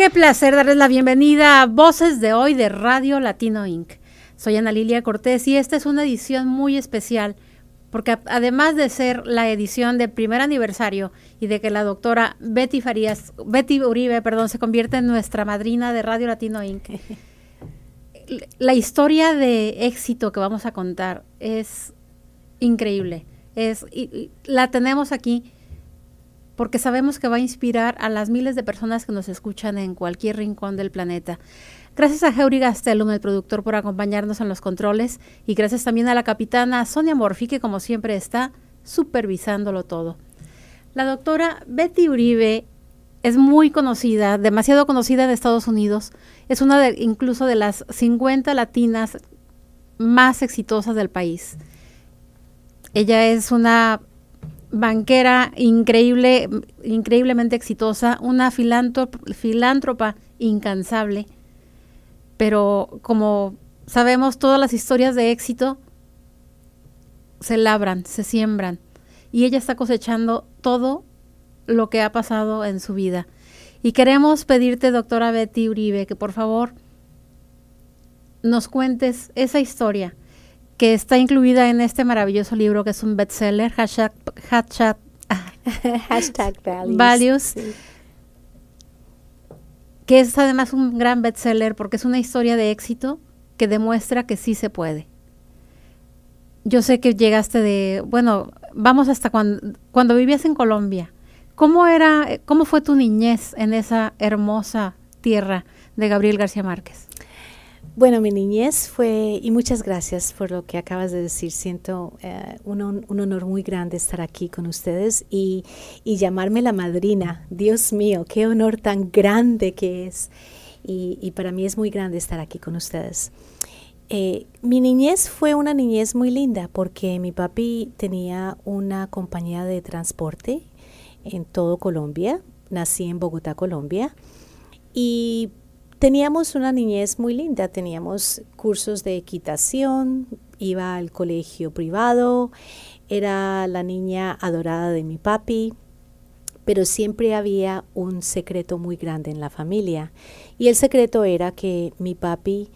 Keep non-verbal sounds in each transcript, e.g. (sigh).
Qué placer darles la bienvenida a Voces de hoy de Radio Latino Inc. Soy Ana Lilia Cortés y esta es una edición muy especial porque además de ser la edición del primer aniversario y de que la doctora Betty Farías, Betty Uribe, perdón, se convierte en nuestra madrina de Radio Latino Inc. (laughs) la historia de éxito que vamos a contar es increíble. Es, la tenemos aquí porque sabemos que va a inspirar a las miles de personas que nos escuchan en cualquier rincón del planeta. Gracias a Heuri Gastelum, el productor, por acompañarnos en los controles y gracias también a la capitana Sonia Morfi, que como siempre está supervisándolo todo. La doctora Betty Uribe es muy conocida, demasiado conocida en Estados Unidos. Es una de, incluso de las 50 latinas más exitosas del país. Ella es una banquera increíble, increíblemente exitosa, una filántropa incansable, pero como sabemos todas las historias de éxito se labran, se siembran y ella está cosechando todo lo que ha pasado en su vida. Y queremos pedirte, doctora Betty Uribe, que por favor nos cuentes esa historia que está incluida en este maravilloso libro que es un bestseller, hashtag, hashtag, (laughs) values. Que es además un gran bestseller porque es una historia de éxito que demuestra que sí se puede. Yo sé que llegaste de, bueno, vamos hasta cuando, cuando vivías en Colombia. ¿Cómo era, cómo fue tu niñez en esa hermosa tierra de Gabriel García Márquez? Bueno, mi niñez fue, y muchas gracias por lo que acabas de decir, siento eh, un, honor muy grande estar aquí con ustedes y, llamarme la madrina. Dios mío, qué honor tan grande que es. Y, para mí es muy grande estar aquí con ustedes. Eh, mi niñez fue una niñez muy linda porque mi papi tenía una compañía de transporte en todo Colombia. Nací en Bogotá, Colombia. Y Teníamos una niñez muy linda, teníamos cursos de equitación, iba al colegio privado, era la niña adorada de mi papi, pero siempre había un secreto muy grande en la familia. Y el secreto era que mi papi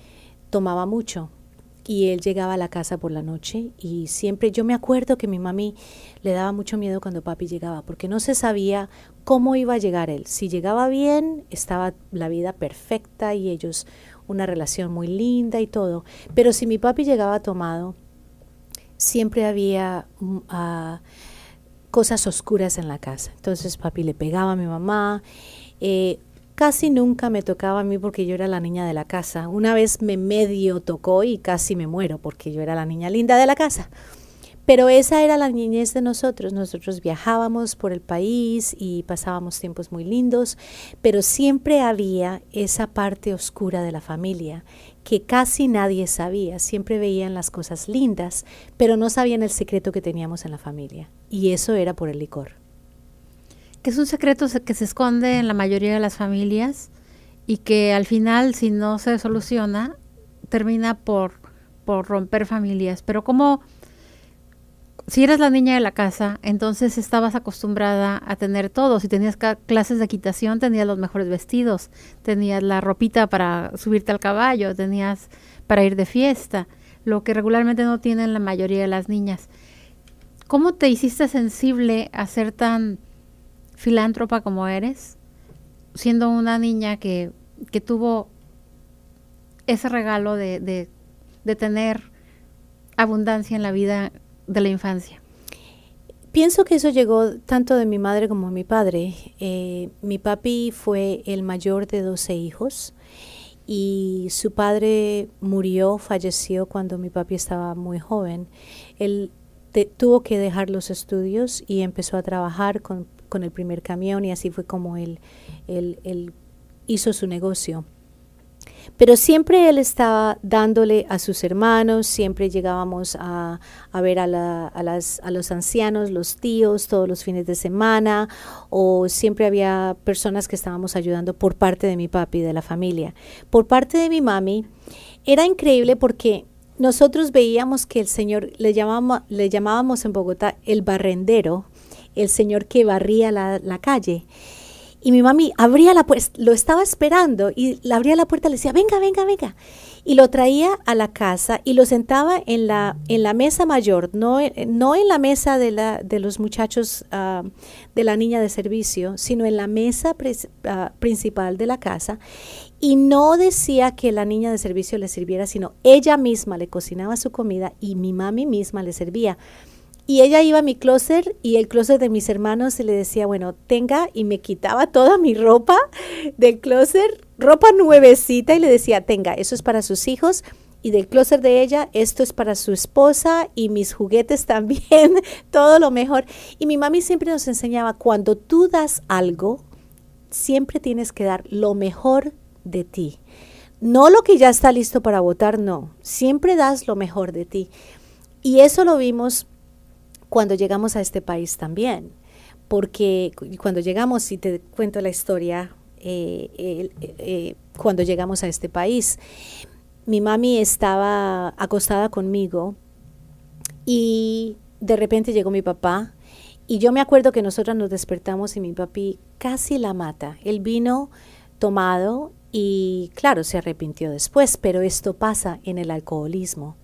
tomaba mucho y él llegaba a la casa por la noche y siempre yo me acuerdo que mi mami le daba mucho miedo cuando papi llegaba porque no se sabía cómo iba a llegar él. Si llegaba bien, estaba la vida perfecta y ellos una relación muy linda y todo. Pero si mi papi llegaba tomado, siempre había mm, ah, cosas oscuras en la casa. Entonces papi le pegaba a mi mamá. Eh, casi nunca me tocaba a mí porque yo era la niña de la casa. Una vez me medio tocó y casi me muero porque yo era la niña linda de la casa. Pero esa era la niñez de nosotros. Nosotros viajábamos por el país y pasábamos tiempos muy lindos, pero siempre había esa parte oscura de la familia que casi nadie sabía. Siempre veían las cosas lindas, pero no sabían el secreto que teníamos en la familia. Y eso era por el licor. Que es un secreto que se esconde en la mayoría de las familias y que al final, si no se soluciona, termina por, por romper familias. Pero ¿cómo si eras la niña de la casa, entonces estabas acostumbrada a tener todo. Si tenías clases de equitación, tenías los mejores vestidos, tenías la ropita para subirte al caballo, tenías para ir de fiesta, lo que regularmente no tienen la mayoría de las niñas. ¿Cómo te hiciste sensible a ser tan filántropa como eres, siendo una niña que, tuvo ese regalo de, de tener abundancia en la vida de la infancia? Pienso que eso llegó tanto de mi madre como de mi padre. Eh, mi papi fue el mayor de 12 hijos y su padre murió, falleció cuando mi papi estaba muy joven. Él tuvo que dejar los estudios y empezó a trabajar con, el primer camión y así fue como él, él hizo su negocio. Pero siempre él estaba dándole a sus hermanos, siempre llegábamos a, ver a, los ancianos, los tíos, todos los fines de semana, o siempre había personas que estábamos ayudando por parte de mi papi, y de la familia. Por parte de mi mami, era increíble porque nosotros veíamos que el Señor, le llamábamos, en Bogotá el barrendero, el Señor que barría la calle. Y mi mami abría la pues lo estaba esperando y le abría la puerta, le decía, venga, venga, venga. Y lo traía a la casa y lo sentaba en la, en la mesa mayor, no, no en la mesa de, la, de los muchachos ah, de la niña de servicio, sino en la mesa ah, principal de la casa. Y no decía que la niña de servicio le sirviera, sino ella misma le cocinaba su comida y mi mami misma le servía. Y ella iba a mi closet y el closet de mis hermanos se le decía, bueno, tenga, y me quitaba (laughs) toda mi ropa del closet, ropa nuevecita, y le decía, tenga, eso es para sus hijos. Y del closet de ella, esto es para su esposa y mis juguetes (laughs) también, todo lo mejor. Y mi mami siempre nos enseñaba, cuando tú das algo, siempre tienes que dar lo mejor de ti. No lo que ya está listo para votar, no. Siempre das lo mejor de ti. Y eso lo vimos cuando llegamos a este país también, porque cuando llegamos, y te cuento la historia, eh, eh, cuando llegamos a este país, mi mami estaba acostada conmigo y de repente llegó mi papá y yo me acuerdo que nosotros nos despertamos y mi papi casi la mata. Él vino tomado y claro, se arrepintió después, pero esto pasa en el alcoholismo.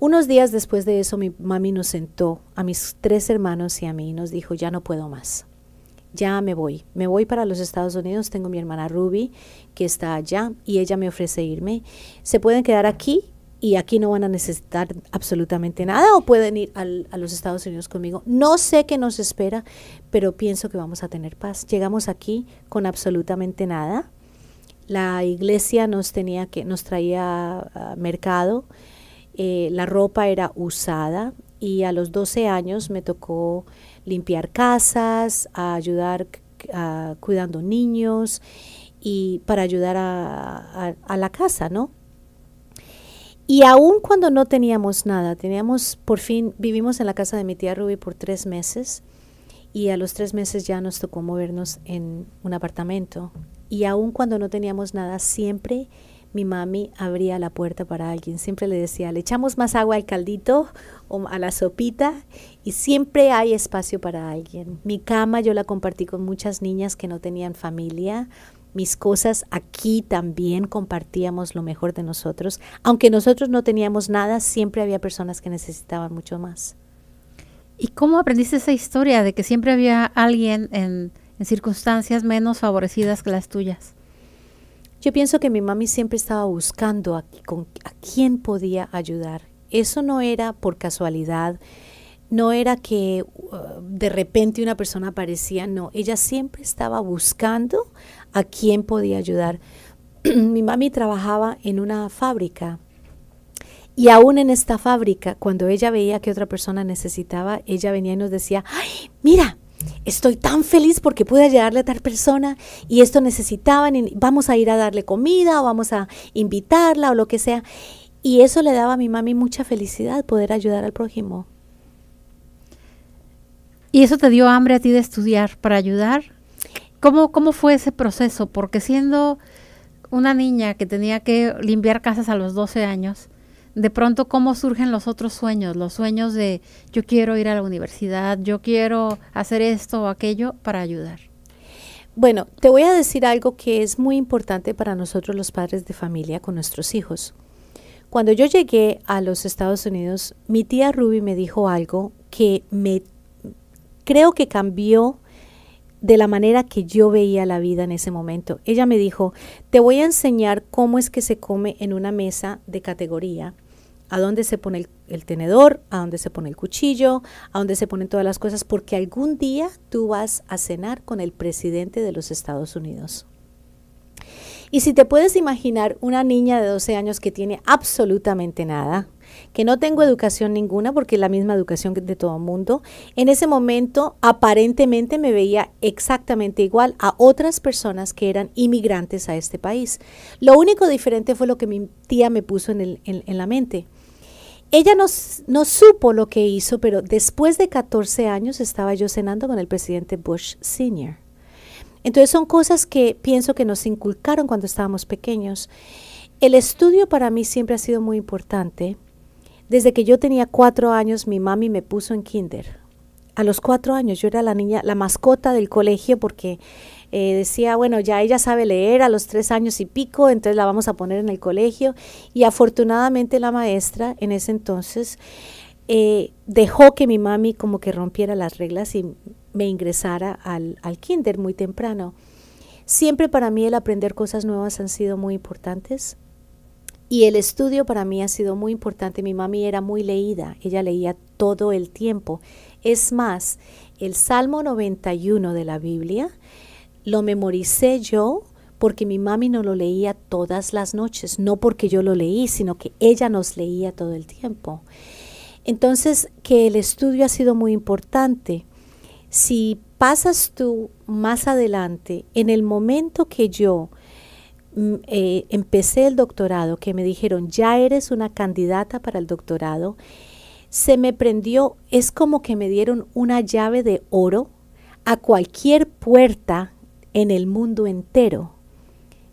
Unos días después de eso, mi mami nos sentó a mis tres hermanos y a mí y nos dijo, ya no puedo más, ya me voy, me voy para los Estados Unidos, tengo mi hermana Ruby que está allá y ella me ofrece irme. Se pueden quedar aquí y aquí no van a necesitar absolutamente nada o pueden ir a los Estados Unidos conmigo. No sé qué nos espera, pero pienso que vamos a tener paz. Llegamos aquí con absolutamente nada. La iglesia nos tenía que nos traía ah, mercado, eh, la ropa era usada y a los 12 años me tocó limpiar casas, a ayudar a, cuidando niños y para ayudar a, la casa, ¿no? Y aún cuando no teníamos nada, teníamos, por fin, vivimos en la casa de mi tía Ruby por tres meses y a los tres meses ya nos tocó movernos en un apartamento. Y aún cuando no teníamos nada, siempre mi mami abría la puerta para alguien. Siempre le decía, le echamos más agua al caldito o a la sopita y siempre hay espacio para alguien. Mi cama yo la compartí con muchas niñas que no tenían familia. Mis cosas aquí también compartíamos lo mejor de nosotros. Aunque nosotros no teníamos nada, siempre había personas que necesitaban mucho más. ¿Y cómo aprendiste esa historia de que siempre había alguien en, en circunstancias menos favorecidas que las tuyas? Yo pienso que mi mami siempre estaba buscando a, quién podía ayudar. Eso no era por casualidad, no era que uh, de repente una persona aparecía, no, ella siempre estaba buscando a quién podía ayudar. (clears throat) mi mami trabajaba en una fábrica y aún en esta fábrica, cuando ella veía que otra persona necesitaba, ella venía y nos decía, ay, mira, estoy tan feliz porque pude ayudarle a tal persona y esto necesitaban, y vamos a ir a darle comida o vamos a invitarla o lo que sea. Y eso le daba a mi mami mucha felicidad, poder ayudar al prójimo. ¿Y eso te dio hambre a ti de estudiar para ayudar? ¿Cómo, cómo fue ese proceso? Porque siendo una niña que tenía que limpiar casas a los 12 años, de pronto cómo surgen los otros sueños, los sueños de yo quiero ir a la universidad, yo quiero hacer esto o aquello para ayudar. Bueno, te voy a decir algo que es muy importante para nosotros los padres de familia con nuestros hijos. Cuando yo llegué a los Estados Unidos, mi tía Ruby me dijo algo que me creo que cambió de la manera que yo veía la vida en ese momento. Ella me dijo, te voy a enseñar cómo es que se come en una mesa de categoría a dónde se pone el, tenedor, a dónde se pone el cuchillo, a dónde se ponen todas las cosas, porque algún día tú vas a cenar con el presidente de los Estados Unidos. Y si te puedes imaginar una niña de 12 años que tiene absolutamente nada, que no tengo educación ninguna porque es la misma educación de todo el mundo, en ese momento aparentemente me veía exactamente igual a otras personas que eran inmigrantes a este país. Lo único diferente fue lo que mi tía me puso en la mente. Ella no, no supo lo que hizo, pero después de 14 años estaba yo cenando con el presidente Bush Sr. Entonces son cosas que pienso que nos inculcaron cuando estábamos pequeños. El estudio para mí siempre ha sido muy importante. Desde que yo tenía cuatro años, mi mami me puso en kinder. A los cuatro años yo era la niña, la mascota del colegio porque eh, decía, bueno, ya ella sabe leer a los tres años y pico, entonces la vamos a poner en el colegio. Y afortunadamente la maestra en ese entonces eh, dejó que mi mami como que rompiera las reglas y me ingresara al, al kinder muy temprano. Siempre para mí el aprender cosas nuevas han sido muy importantes. Y el estudio para mí ha sido muy importante. Mi mami era muy leída, ella leía todo el tiempo. Es más, el Salmo 91 de la Biblia lo memoricé yo porque mi mami no lo leía todas las noches, no porque yo lo leí, sino que ella nos leía todo el tiempo. Entonces, que el estudio ha sido muy importante. Si pasas tú más adelante, en el momento que yo mm, eh, empecé el doctorado, que me dijeron, ya eres una candidata para el doctorado, se me prendió, es como que me dieron una llave de oro a cualquier puerta en el mundo entero.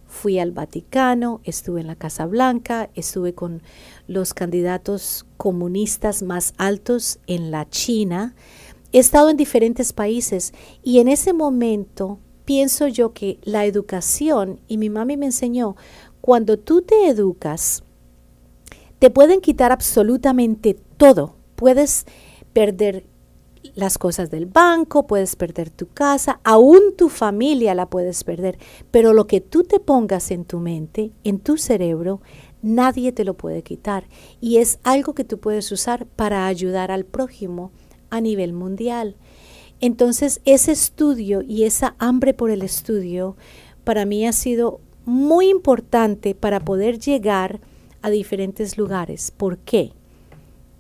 Fui al Vaticano, estuve en la Casa Blanca, estuve con los candidatos comunistas más altos en la China. He estado en diferentes países y en ese momento pienso yo que la educación, y mi mami me enseñó, cuando tú te educas, te pueden quitar absolutamente todo. Puedes perder las cosas del banco, puedes perder tu casa, aún tu familia la puedes perder, pero lo que tú te pongas en tu mente, en tu cerebro, nadie te lo puede quitar y es algo que tú puedes usar para ayudar al prójimo a nivel mundial. Entonces ese estudio y esa hambre por el estudio para mí ha sido muy importante para poder llegar a diferentes lugares. ¿Por qué?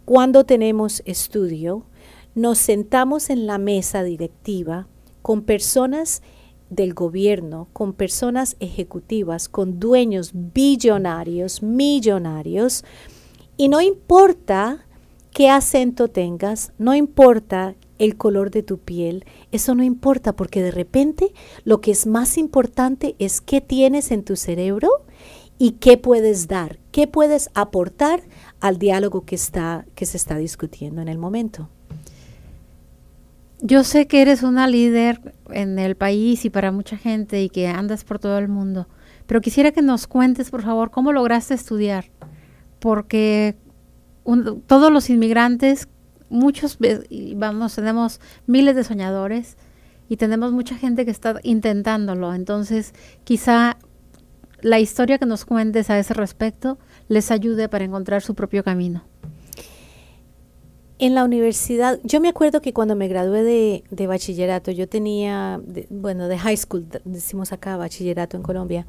Cuando tenemos estudio, nos sentamos en la mesa directiva con personas del gobierno, con personas ejecutivas, con dueños billonarios, millonarios, y no importa qué acento tengas, no importa el color de tu piel, eso no importa porque de repente lo que es más importante es qué tienes en tu cerebro y qué puedes dar, qué puedes aportar al diálogo que, está, que se está discutiendo en el momento yo sé que eres una líder en el país y para mucha gente y que andas por todo el mundo, pero quisiera que nos cuentes, por favor, cómo lograste estudiar, porque todos los inmigrantes, muchos, vamos, tenemos miles de soñadores y tenemos mucha gente que está intentándolo, entonces quizá la historia que nos cuentes a ese respecto les ayude para encontrar su propio camino. En la universidad, yo me acuerdo que cuando me gradué de, bachillerato, yo tenía, bueno, de high school, decimos acá bachillerato en Colombia,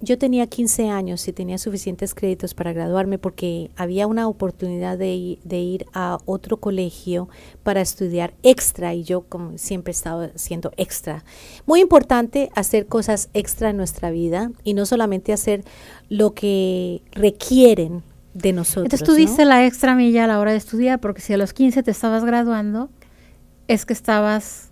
yo tenía 15 años y tenía suficientes créditos para graduarme porque había una oportunidad de, ir a otro colegio para estudiar extra y yo como siempre he estado siendo extra. Muy importante hacer cosas extra en nuestra vida y no solamente hacer lo que requieren de nosotros. Entonces tú la extra milla a la hora de estudiar, porque si a los 15 te estabas graduando, es que estabas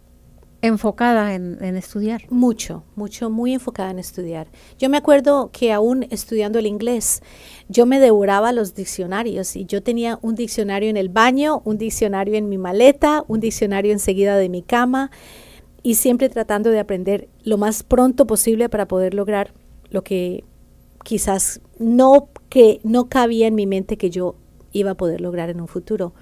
enfocada en, estudiar. Mucho, mucho, muy enfocada en estudiar. Yo me acuerdo que aún estudiando el inglés, yo me devoraba los diccionarios y yo tenía un diccionario en el baño, un diccionario en mi maleta, un diccionario enseguida de mi cama y siempre tratando de aprender lo más pronto posible para poder lograr lo que quizás no que no cabía en mi mente que yo iba a poder lograr en un futuro.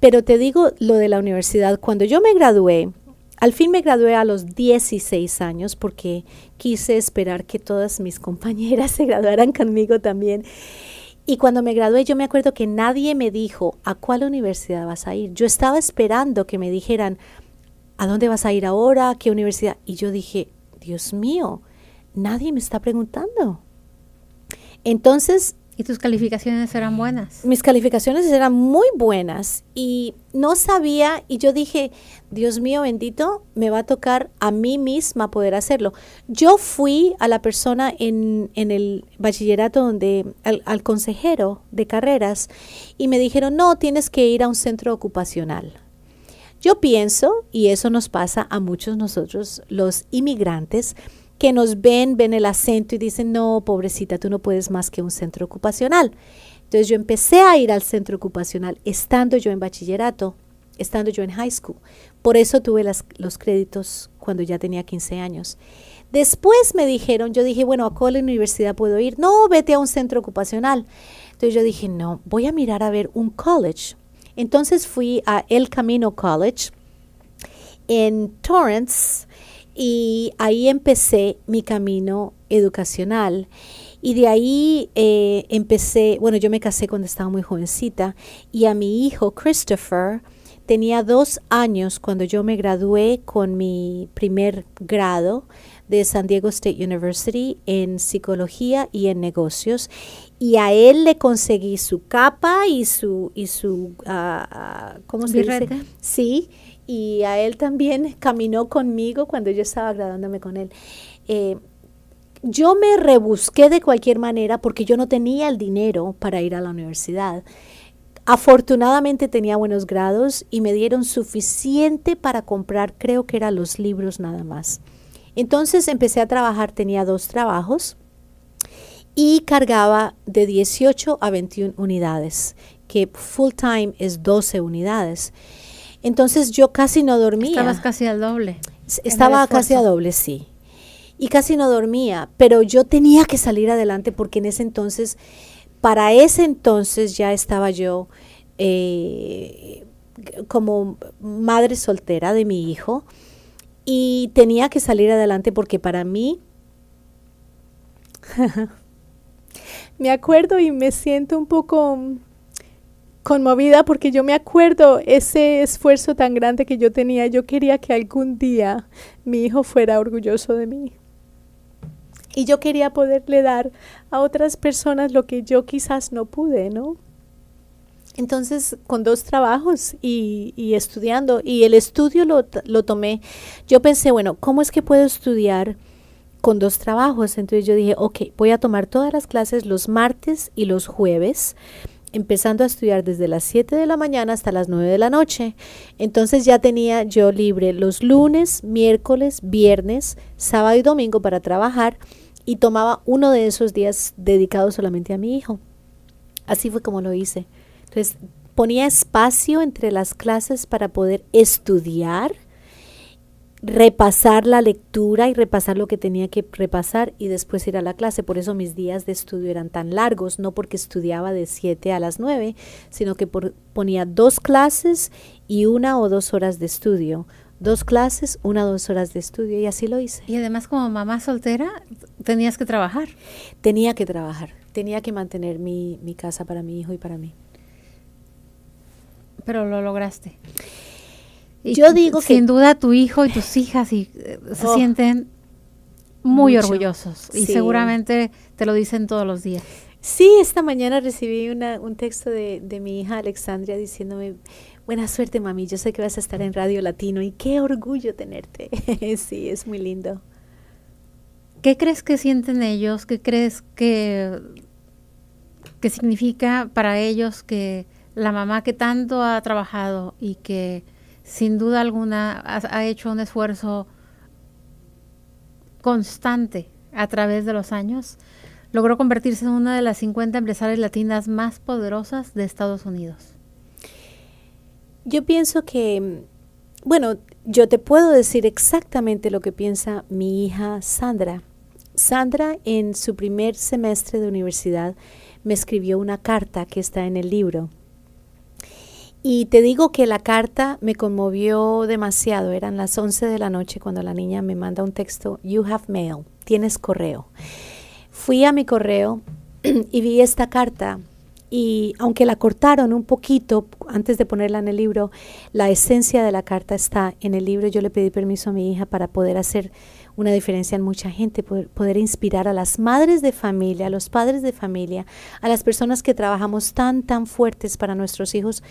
Pero te digo lo de la universidad, cuando yo me gradué, al fin me gradué a los 16 años porque quise esperar que todas mis compañeras (laughs) se graduaran conmigo también. Y cuando me gradué yo me acuerdo que nadie me dijo a cuál universidad vas a ir. Yo estaba esperando que me dijeran a dónde vas a ir ahora, qué universidad. Y yo dije, Dios mío, nadie me está preguntando. Entonces... ¿Y tus calificaciones eran buenas? Mis calificaciones eran muy buenas y no sabía y yo dije, Dios mío bendito, me va a tocar a mí misma poder hacerlo. Yo fui a la persona en, el bachillerato donde, al consejero de carreras y me dijeron, no, tienes que ir a un centro ocupacional. Yo pienso, y eso nos pasa a muchos nosotros los inmigrantes, que nos ven, ven el acento y dicen, no, pobrecita, tú no puedes más que un centro ocupacional. Entonces yo empecé a ir al centro ocupacional estando yo en bachillerato, estando yo en high school. Por eso tuve los créditos cuando ya tenía 15 años. Después me dijeron, yo dije, bueno, ¿a cuál universidad puedo ir? No, vete a un centro ocupacional. Entonces yo dije, no, voy a mirar a ver un college. Entonces fui a El Camino College en Torrance y ahí empecé mi camino educacional. Y de ahí eh, empecé, bueno, yo me casé cuando estaba muy jovencita y a mi hijo Christopher tenía dos años cuando yo me gradué con mi primer grado de San Diego State University en psicología y en negocios. Y a él le conseguí su capa y su, y su ah, ah, ¿cómo se dice? Sí, y a él también (laughs) caminó conmigo cuando yo estaba graduándome con él. Eh, yo me rebusqué de cualquier manera porque yo no tenía el dinero para ir a la universidad. Afortunadamente tenía buenos grados y me dieron suficiente para comprar, creo que eran los libros nada más. Entonces empecé a trabajar, tenía dos trabajos y cargaba de 18 a 21 unidades, que full time es 12 unidades. Entonces yo casi no dormía. Estabas casi al doble. Estaba casi a doble, sí. Y casi no dormía, pero yo tenía que salir adelante porque en ese entonces, para ese entonces ya estaba yo eh, como madre soltera de mi hijo y tenía que salir adelante porque para mí (laughs) me acuerdo y me siento un poco conmovida porque yo me acuerdo ese esfuerzo tan grande que yo tenía. Yo quería que algún día mi hijo fuera orgulloso de mí. Y yo quería poderle dar a otras personas lo que yo quizás no pude, ¿no? Entonces, con dos trabajos y, estudiando, y el estudio lo, lo tomé, yo pensé, bueno, ¿cómo es que puedo estudiar? con dos trabajos. Entonces yo dije, ok, voy a tomar todas las clases los martes y los jueves empezando a estudiar desde las 7 de la mañana hasta las 9 de la noche. Entonces ya tenía yo libre los lunes, miércoles, viernes, sábado y domingo para trabajar y tomaba uno de esos días dedicado solamente a mi hijo. Así fue como lo hice. Entonces ponía espacio entre las clases para poder estudiar repasar la lectura y repasar lo que tenía que repasar y después ir a la clase. Por eso mis días de estudio eran tan largos, no porque estudiaba de 7 a las 9, sino que ponía dos clases y una o dos horas de estudio. Dos clases, una o dos horas de estudio y así lo hice. Y además como mamá soltera tenías que trabajar. Tenía que trabajar, tenía que mantener mi, mi casa para mi hijo y para mí. Pero lo lograste. Yo digo que... Sin duda tu hijo y tus hijas eh, se oh. sienten muy orgullosos y seguramente te lo dicen todos los días. Sí, esta mañana recibí un texto de, mi hija Alexandria diciéndome, buena suerte mami, yo sé que vas a estar en Radio Latino y qué orgullo tenerte. (laughs) sí, es muy lindo. ¿Qué crees que sienten ellos? ¿Qué crees que, que significa para ellos que la mamá que tanto ha trabajado y que sin duda alguna ha, hecho un esfuerzo constante a través de los años, logró convertirse en una de las 50 empresarias latinas más poderosas de Estados Unidos. Yo pienso que, bueno, yo te puedo decir exactamente lo que piensa mi hija Sandra. Sandra en su primer semestre de universidad me escribió una carta que está en el libro y te digo que la carta me conmovió demasiado. Eran las 11 de la noche cuando la niña me manda un texto, You have mail, tienes correo. Fui a mi correo (clears throat) y vi esta carta y aunque la cortaron un poquito antes de ponerla en el libro, la esencia de la carta está en el libro. Yo le pedí permiso a mi hija para poder hacer una diferencia en mucha gente, poder, inspirar a las madres de familia, a los padres de familia, a las personas que trabajamos tan, tan fuertes para nuestros hijos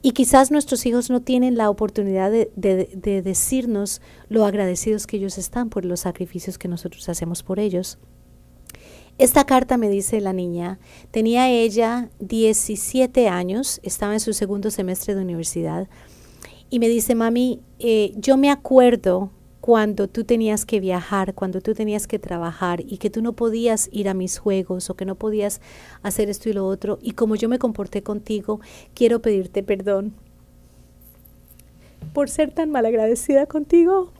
y quizás nuestros hijos no tienen la oportunidad de, decirnos lo agradecidos que ellos están por los sacrificios que nosotros hacemos por ellos. Esta carta me dice la niña, tenía ella 17 años, estaba en su segundo semestre de universidad, y me dice, mami, eh, yo me acuerdo cuando tú tenías que viajar, cuando tú tenías que trabajar y que tú no podías ir a mis juegos o que no podías hacer esto y lo otro. Y como yo me comporté contigo, quiero pedirte perdón por ser tan malagradecida contigo.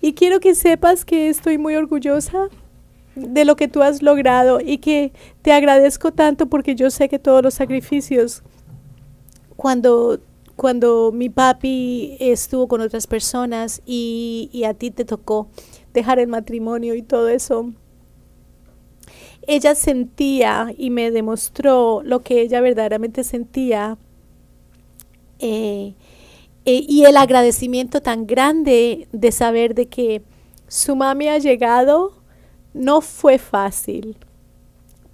Y quiero que sepas que estoy muy orgullosa de lo que tú has logrado y que te agradezco tanto porque yo sé que todos los sacrificios, cuando cuando mi papi estuvo con otras personas y, a ti te tocó dejar el matrimonio y todo eso, ella sentía y me demostró lo que ella verdaderamente sentía eh, eh, y el agradecimiento tan grande de saber de que su mami ha llegado no fue fácil,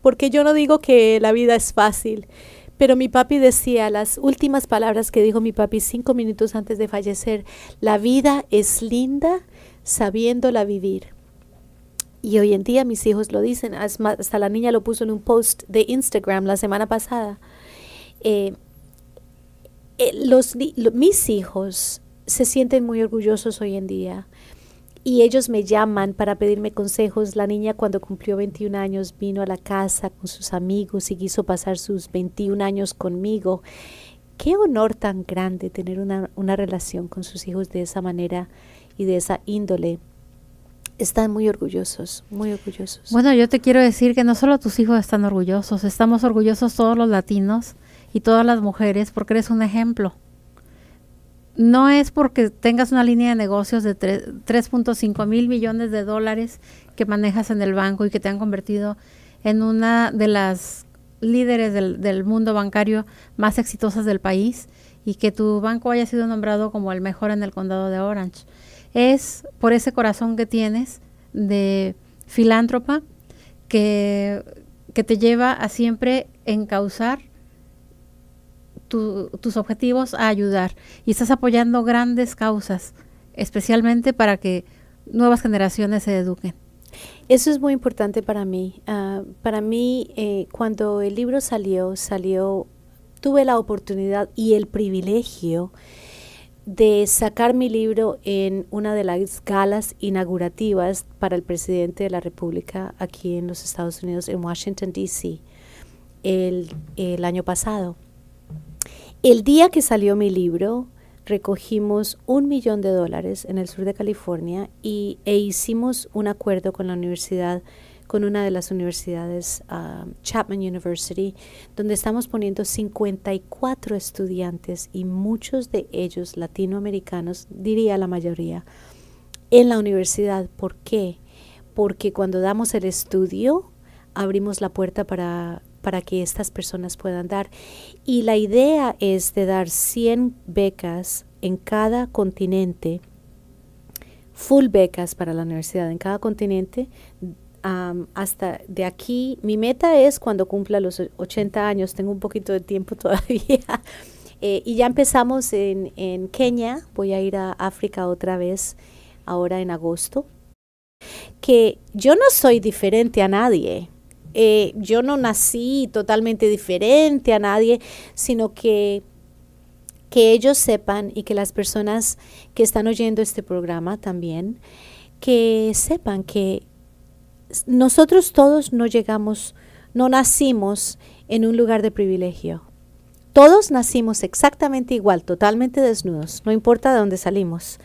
porque yo no digo que la vida es fácil, pero mi papi decía las últimas palabras que dijo mi papi cinco minutos antes de fallecer, la vida es linda sabiéndola vivir. Y hoy en día mis hijos lo dicen, hasta la niña lo puso en un post de Instagram la semana pasada. Eh, eh, los, mis hijos se sienten muy orgullosos hoy en día y ellos me llaman para pedirme consejos. La niña cuando cumplió 21 años vino a la casa con sus amigos y quiso pasar sus 21 años conmigo. Qué honor tan grande tener una, una relación con sus hijos de esa manera y de esa índole. Están muy orgullosos, muy orgullosos. Bueno, yo te quiero decir que no solo tus hijos están orgullosos, estamos orgullosos todos los latinos y todas las mujeres porque eres un ejemplo no es porque tengas una línea de negocios de 3.5 mil millones de dólares que manejas en el banco y que te han convertido en una de las líderes del, mundo bancario más exitosas del país y que tu banco haya sido nombrado como el mejor en el condado de Orange. Es por ese corazón que tienes de filántropa que, que te lleva a siempre encauzar tus objetivos a ayudar y estás apoyando grandes causas, especialmente para que nuevas generaciones se eduquen. Eso es muy importante para mí. Ah, para mí, eh, cuando el libro salió, salió, tuve la oportunidad y el privilegio de sacar mi libro en una de las galas inaugurativas para el presidente de la República aquí en los Estados Unidos, en Washington, D.C., el año pasado. El día que salió mi libro, recogimos un millón de dólares en el sur de California e hicimos un acuerdo con la universidad, con una de las universidades, um, Chapman University, donde estamos poniendo 54 estudiantes y muchos de ellos latinoamericanos, diría la mayoría, en la universidad. ¿Por qué? Porque cuando damos el estudio, abrimos la puerta para para que estas personas puedan dar. Y la idea es de dar 100 becas en cada continente, full becas para la universidad en cada continente. hasta de aquí, mi meta es cuando cumpla los 80 años, tengo un poquito de tiempo (laughs) todavía. Eh, y ya empezamos en, en Kenia, voy a ir a África otra vez ahora en agosto que yo no soy diferente a nadie. Eh, yo no nací totalmente diferente a nadie, sino que que ellos sepan y que las personas que están oyendo este programa también, que sepan que nosotros todos no llegamos, no nacimos en un lugar de privilegio. Todos nacimos exactamente igual, totalmente desnudos, no importa de dónde salimos.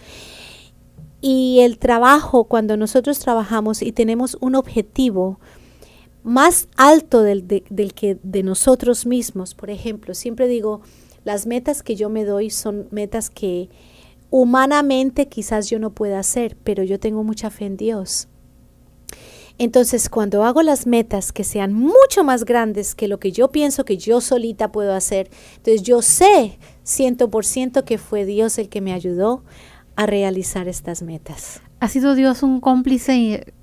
Y el trabajo, cuando nosotros trabajamos y tenemos un objetivo, más alto del, que de nosotros mismos. Por ejemplo, siempre digo, las metas que yo me doy son metas que humanamente quizás yo no pueda hacer, pero yo tengo mucha fe en Dios. Entonces, cuando hago las metas que sean mucho más grandes que lo que yo pienso que yo solita puedo hacer, entonces yo sé 100% que fue Dios el que me ayudó a realizar estas metas. Ha sido Dios un cómplice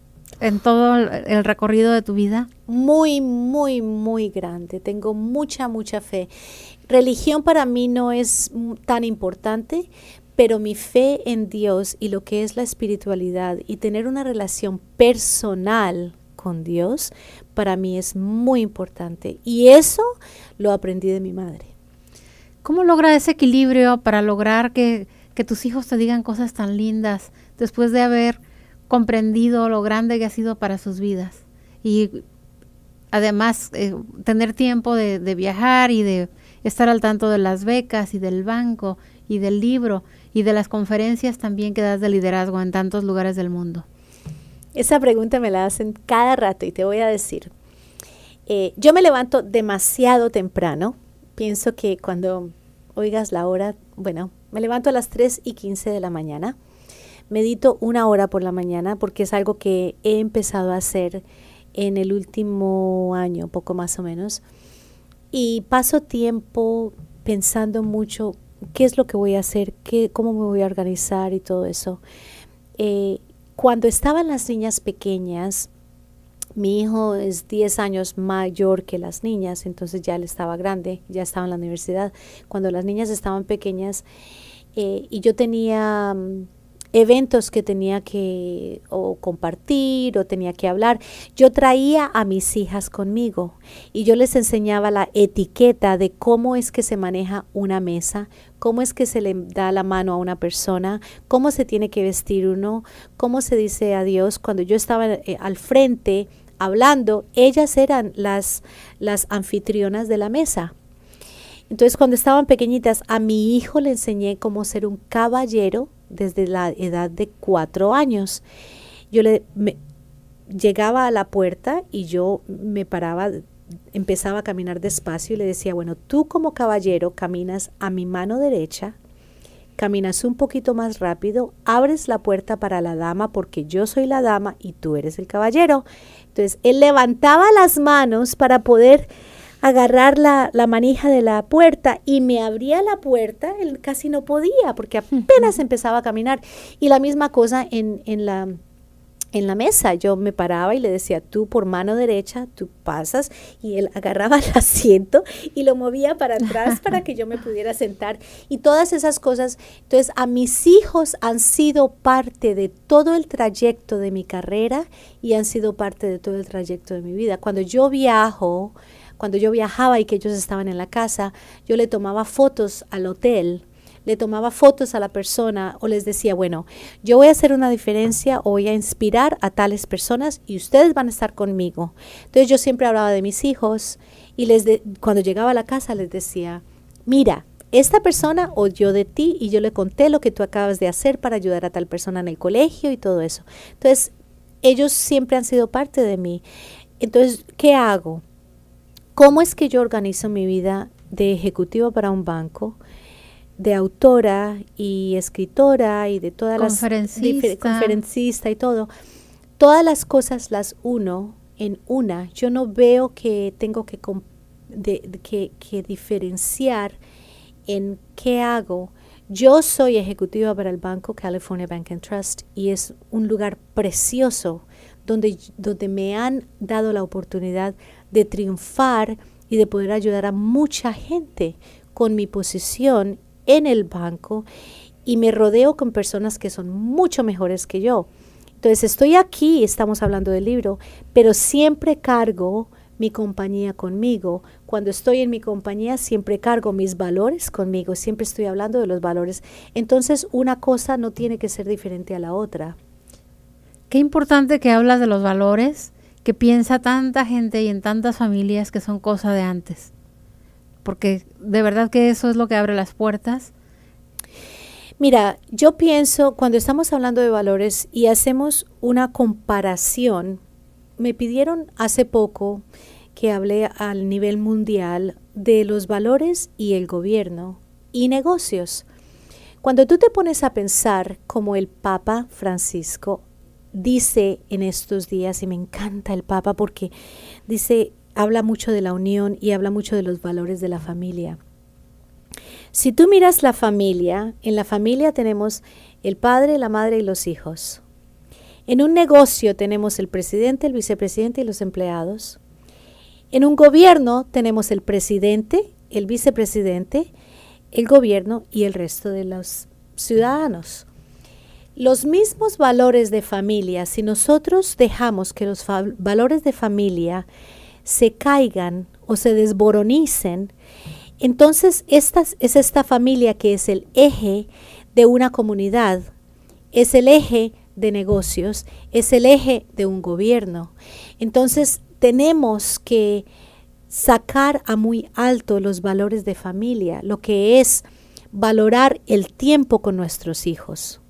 en todo el recorrido de tu vida? Muy, muy, muy grande. Tengo mucha, mucha fe. Religión para mí no es tan importante, pero mi fe en Dios y lo que es la espiritualidad y tener una relación personal con Dios para mí es muy importante. Y eso lo aprendí de mi madre. ¿Cómo logra ese equilibrio para lograr que, que tus hijos te digan cosas tan lindas después de haber comprendido lo grande que ha sido para sus vidas. Y además eh, tener tiempo de, viajar y de estar al tanto de las becas y del banco y del libro y de las conferencias también que das de liderazgo en tantos lugares del mundo. Esa pregunta me la hacen cada rato y te voy a decir, eh, yo me levanto demasiado temprano, pienso que cuando oigas la hora, bueno, me levanto a las 3 y 15 de la mañana medito una hora por la mañana porque es algo que he empezado a hacer en el último año, poco más o menos. Y paso tiempo pensando mucho qué es lo que voy a hacer, qué, cómo me voy a organizar y todo eso. Eh, cuando estaban las niñas pequeñas, mi hijo es 10 años mayor que las niñas, entonces ya él estaba grande, ya estaba en la universidad. Cuando las niñas estaban pequeñas eh, y yo tenía... Mm, eventos que tenía que compartir o tenía que hablar. Yo traía a mis hijas conmigo y yo les enseñaba la etiqueta de cómo es que se maneja una mesa, cómo es que se le da la mano a una persona, cómo se tiene que vestir uno, cómo se dice adiós. Cuando yo estaba eh, al frente hablando, ellas eran las, las anfitrionas de la mesa. Entonces cuando estaban pequeñitas, a mi hijo le enseñé cómo ser un caballero desde la edad de cuatro años. Yo le, llegaba a la puerta y yo me paraba, empezaba a caminar despacio y le decía, bueno, tú como caballero caminas a mi mano derecha, caminas un poquito más rápido, abres la puerta para la dama porque yo soy la dama y tú eres el caballero. Entonces, él levantaba las manos para poder agarrar la, manija de la puerta y me abría la puerta, él casi no podía porque apenas empezaba a caminar. Y la misma cosa en, la en la mesa. Yo me paraba y le decía, tú por mano derecha, tú pasas. Y él agarraba el asiento y lo movía para atrás (laughs) para que yo me pudiera sentar. Y todas esas cosas. Entonces, a mis hijos han sido parte de todo el trayecto de mi carrera y han sido parte de todo el trayecto de mi vida. Cuando yo viajo cuando yo viajaba y que ellos estaban en la casa, yo le tomaba fotos al hotel, le tomaba fotos a la persona o les decía, bueno, yo voy a hacer una diferencia o voy a inspirar a tales personas y ustedes van a estar conmigo. Entonces yo siempre hablaba de mis hijos y les cuando llegaba a la casa les decía, mira, esta persona oyó de ti y yo le conté lo que tú acabas de hacer para ayudar a tal persona en el colegio y todo eso. Entonces, ellos siempre han sido parte de mí. Entonces, ¿qué hago? ¿Cómo es que yo organizo mi vida de ejecutiva para un banco? de autora y escritora y de todas las conferencista y todo, todas las cosas las uno en una. Yo no veo que tengo que, que, diferenciar en qué hago. Yo soy ejecutiva para el banco California Bank and Trust y es un lugar precioso donde, donde me han dado la oportunidad de triunfar y de poder ayudar a mucha gente con mi posición en el banco y me rodeo con personas que son mucho mejores que yo. Entonces estoy aquí, estamos hablando del libro, pero siempre cargo mi compañía conmigo. Cuando estoy en mi compañía siempre cargo mis valores conmigo, siempre estoy hablando de los valores. Entonces una cosa no tiene que ser diferente a la otra. Qué importante que hablas de los valores que piensa tanta gente y en tantas familias que son cosa de antes. Porque de verdad que eso es lo que abre las puertas. Mira, yo pienso, cuando estamos hablando de valores y hacemos una comparación, me pidieron hace poco que hablé al nivel mundial de los valores y el gobierno y negocios. Cuando tú te pones a pensar como el Papa Francisco dice en estos días, y me encanta el Papa porque dice, habla mucho de la unión y habla mucho de los valores de la familia. Si tú miras la familia, en la familia tenemos el padre, la madre y los hijos. En un negocio tenemos el presidente, el vicepresidente y los empleados. En un gobierno tenemos el presidente, el vicepresidente, el gobierno y el resto de los ciudadanos los mismos valores de familia, si nosotros dejamos que los valores de familia se caigan o se desboronicen, entonces esta, es esta familia que es el eje de una comunidad, es el eje de negocios, es el eje de un gobierno. Entonces tenemos que sacar a muy alto los valores de familia, lo que es valorar el tiempo con nuestros hijos,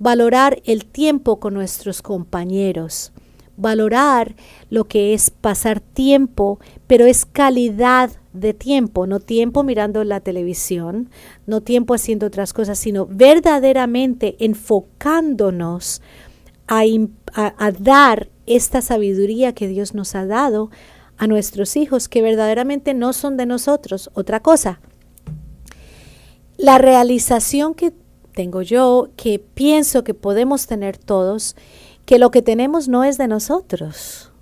valorar el tiempo con nuestros compañeros, valorar lo que es pasar tiempo, pero es calidad de tiempo, no tiempo mirando la televisión, no tiempo haciendo otras cosas, sino verdaderamente enfocándonos a, dar esta sabiduría que Dios nos ha dado a nuestros hijos, que verdaderamente no son de nosotros, otra cosa. La realización que tengo yo, que pienso que podemos tener todos, que lo que tenemos no es de nosotros.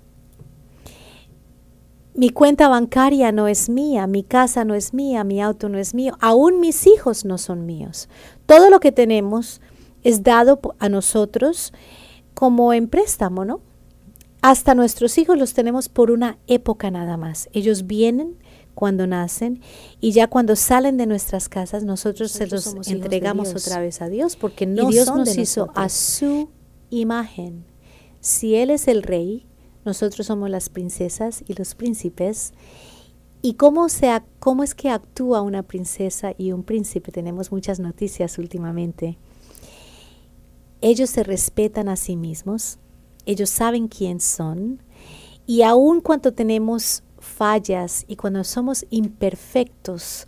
Mi cuenta bancaria no es mía, mi casa no es mía, mi auto no es mío, aún mis hijos no son míos. Todo lo que tenemos es dado a nosotros como en préstamo, ¿no? Hasta nuestros hijos los tenemos por una época nada más. Ellos vienen, cuando nacen y ya cuando salen de nuestras casas nosotros, se los entregamos otra vez a Dios porque no Dios nos hizo a su imagen. Si Él es el rey, nosotros somos las princesas y los príncipes. ¿Y cómo, sea cómo es que actúa una princesa y un príncipe? Tenemos muchas noticias últimamente. Ellos se respetan a sí mismos, ellos saben quién son y aun cuando tenemos fallas y cuando somos imperfectos,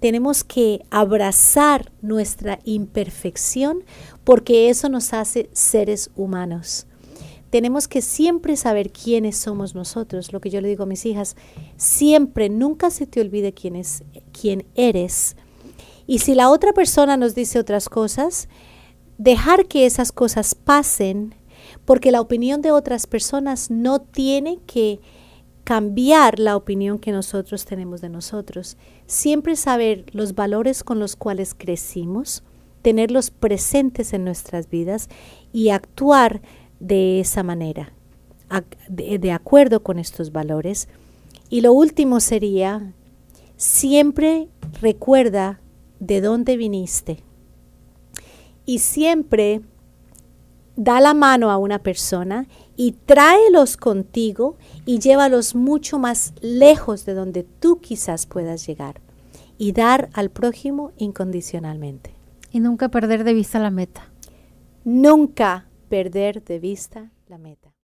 tenemos que abrazar nuestra imperfección porque eso nos hace seres humanos. Tenemos que siempre saber quiénes somos nosotros, lo que yo le digo a mis hijas, siempre, nunca se te olvide quién, quién eres. Y si la otra persona nos dice otras cosas, dejar que esas cosas pasen, porque la opinión de otras personas no tiene que cambiar la opinión que nosotros tenemos de nosotros. Siempre saber los valores con los cuales crecimos, tenerlos presentes en nuestras vidas y actuar de esa manera, de, acuerdo con estos valores. Y lo último sería, siempre recuerda de dónde viniste. Y siempre da la mano a una persona y tráelos contigo y llévalos mucho más lejos de donde tú quizás puedas llegar y dar al prójimo incondicionalmente. Y nunca perder de vista la meta. Nunca perder de vista la meta.